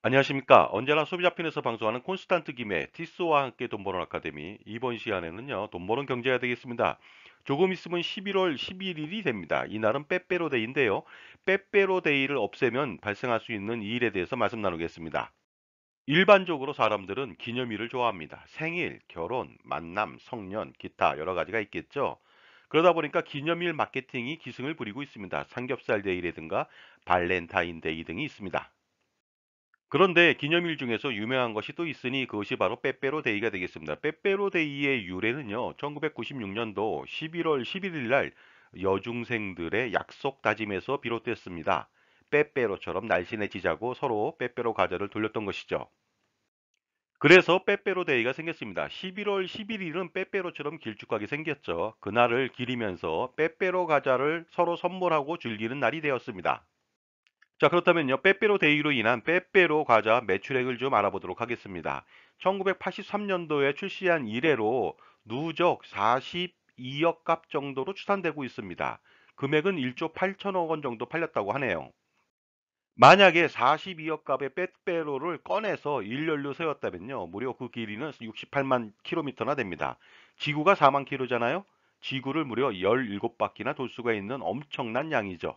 안녕하십니까. 언제나 소비자 편에서 방송하는 콘스탄트 김의 티스와 함께 돈 버는 아카데미 이번 시간에는요. 돈 버는 경제가 되겠습니다. 조금 있으면 11월 11일이 됩니다. 이날은 빼빼로데이인데요. 빼빼로데이를 없애면 발생할 수 있는 일에 대해서 말씀 나누겠습니다. 일반적으로 사람들은 기념일을 좋아합니다. 생일, 결혼, 만남, 성년, 기타 여러 가지가 있겠죠. 그러다 보니까 기념일 마케팅이 기승을 부리고 있습니다. 삼겹살 데이라든가 발렌타인 데이 등이 있습니다. 그런데 기념일 중에서 유명한 것이 또 있으니 그것이 바로 빼빼로데이가 되겠습니다. 빼빼로데이의 유래는요. 1996년도 11월 11일 날 여중생들의 약속 다짐에서 비롯됐습니다. 빼빼로처럼 날씬해지자고 서로 빼빼로 과자를 돌렸던 것이죠. 그래서 빼빼로데이가 생겼습니다. 11월 11일은 빼빼로처럼 길쭉하게 생겼죠. 그날을 기리면서 빼빼로 과자를 서로 선물하고 즐기는 날이 되었습니다. 자 그렇다면요 빼빼로 데이로 인한 빼빼로 과자 매출액을 좀 알아보도록 하겠습니다. 1983년도에 출시한 이래로 누적 42억 값 정도로 추산되고 있습니다. 금액은 1조 8천억 원 정도 팔렸다고 하네요. 만약에 42억 값의 빼빼로를 꺼내서 일렬로 세웠다면요. 무려 그 길이는 68만 킬로미터나 됩니다. 지구가 4만 킬로잖아요. 지구를 무려 17바퀴나 돌 수가 있는 엄청난 양이죠.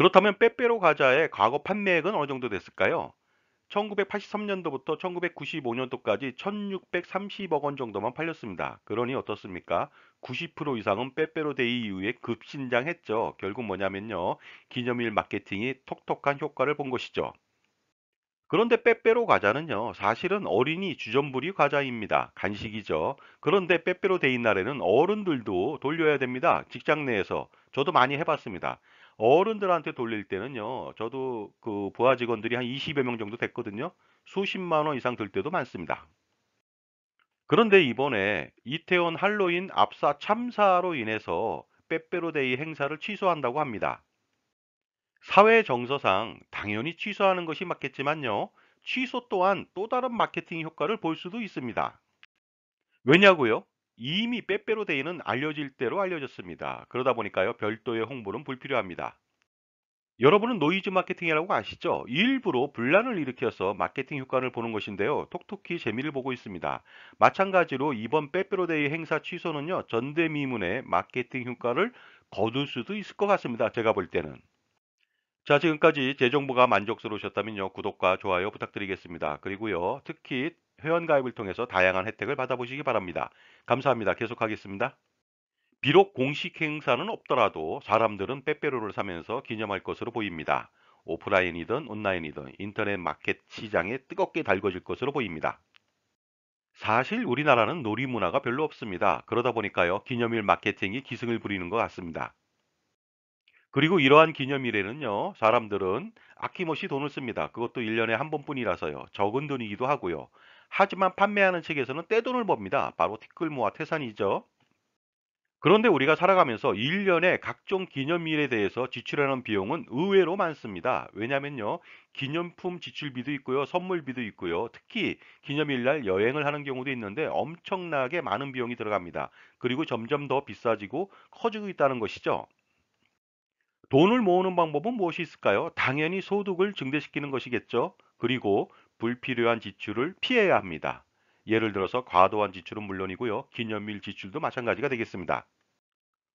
그렇다면 빼빼로 과자의 과거 판매액은 어느 정도 됐을까요? 1983년도부터 1995년도까지 1630억 원 정도만 팔렸습니다. 그러니 어떻습니까? 90% 이상은 빼빼로데이 이후에 급신장했죠. 결국 뭐냐면요. 기념일 마케팅이 톡톡한 효과를 본 것이죠. 그런데 빼빼로 과자는요. 사실은 어린이 주전부리 과자입니다. 간식이죠. 그런데 빼빼로데이 날에는 어른들도 돌려야 됩니다. 직장 내에서. 저도 많이 해봤습니다. 어른들한테 돌릴 때는요. 저도 그 보아 직원들이 한 20여 명 정도 됐거든요. 수십만 원 이상 들 때도 많습니다. 그런데 이번에 이태원 할로윈 압사 참사로 인해서 빼빼로데이 행사를 취소한다고 합니다. 사회 정서상 당연히 취소하는 것이 맞겠지만요. 취소 또한 또 다른 마케팅 효과를 볼 수도 있습니다. 왜냐고요? 이미 빼빼로데이는 알려질 대로 알려졌습니다. 그러다 보니까요, 별도의 홍보는 불필요합니다. 여러분은 노이즈 마케팅이라고 아시죠? 일부러 분란을 일으켜서 마케팅 효과를 보는 것인데요. 톡톡히 재미를 보고 있습니다. 마찬가지로 이번 빼빼로데이 행사 취소는요. 전대미문의 마케팅 효과를 거둘 수도 있을 것 같습니다. 제가 볼 때는. 자 지금까지 제 정보가 만족스러우셨다면요. 구독과 좋아요 부탁드리겠습니다. 그리고요. 특히 회원가입을 통해서 다양한 혜택을 받아보시기 바랍니다. 감사합니다. 계속하겠습니다. 비록 공식 행사는 없더라도 사람들은 빼빼로를 사면서 기념할 것으로 보입니다. 오프라인이든 온라인이든 인터넷 마켓 시장에 뜨겁게 달궈질 것으로 보입니다. 사실 우리나라는 놀이 문화가 별로 없습니다. 그러다 보니까요 기념일 마케팅이 기승을 부리는 것 같습니다. 그리고 이러한 기념일에는요 사람들은 아낌없이 돈을 씁니다. 그것도 1년에 한 번뿐이라서요 적은 돈이기도 하고요 하지만 판매하는 측에서는 떼돈을 법니다. 바로 티끌모아 태산이죠. 그런데 우리가 살아가면서 1년에 각종 기념일에 대해서 지출하는 비용은 의외로 많습니다. 왜냐면요. 기념품 지출비도 있고요. 선물비도 있고요. 특히 기념일날 여행을 하는 경우도 있는데 엄청나게 많은 비용이 들어갑니다. 그리고 점점 더 비싸지고 커지고 있다는 것이죠. 돈을 모으는 방법은 무엇이 있을까요? 당연히 소득을 증대시키는 것이겠죠. 그리고 불필요한 지출을 피해야 합니다. 예를 들어서 과도한 지출은 물론이고요. 기념일 지출도 마찬가지가 되겠습니다.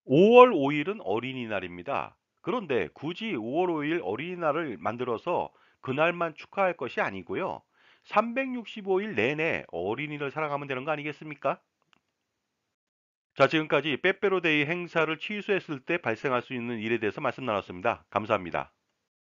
5월 5일은 어린이날입니다. 그런데 굳이 5월 5일 어린이날을 만들어서 그날만 축하할 것이 아니고요. 365일 내내 어린이를 사랑하면 되는 거 아니겠습니까? 자, 지금까지 빼빼로데이 행사를 취소했을 때 발생할 수 있는 일에 대해서 말씀 나눴습니다. 감사합니다.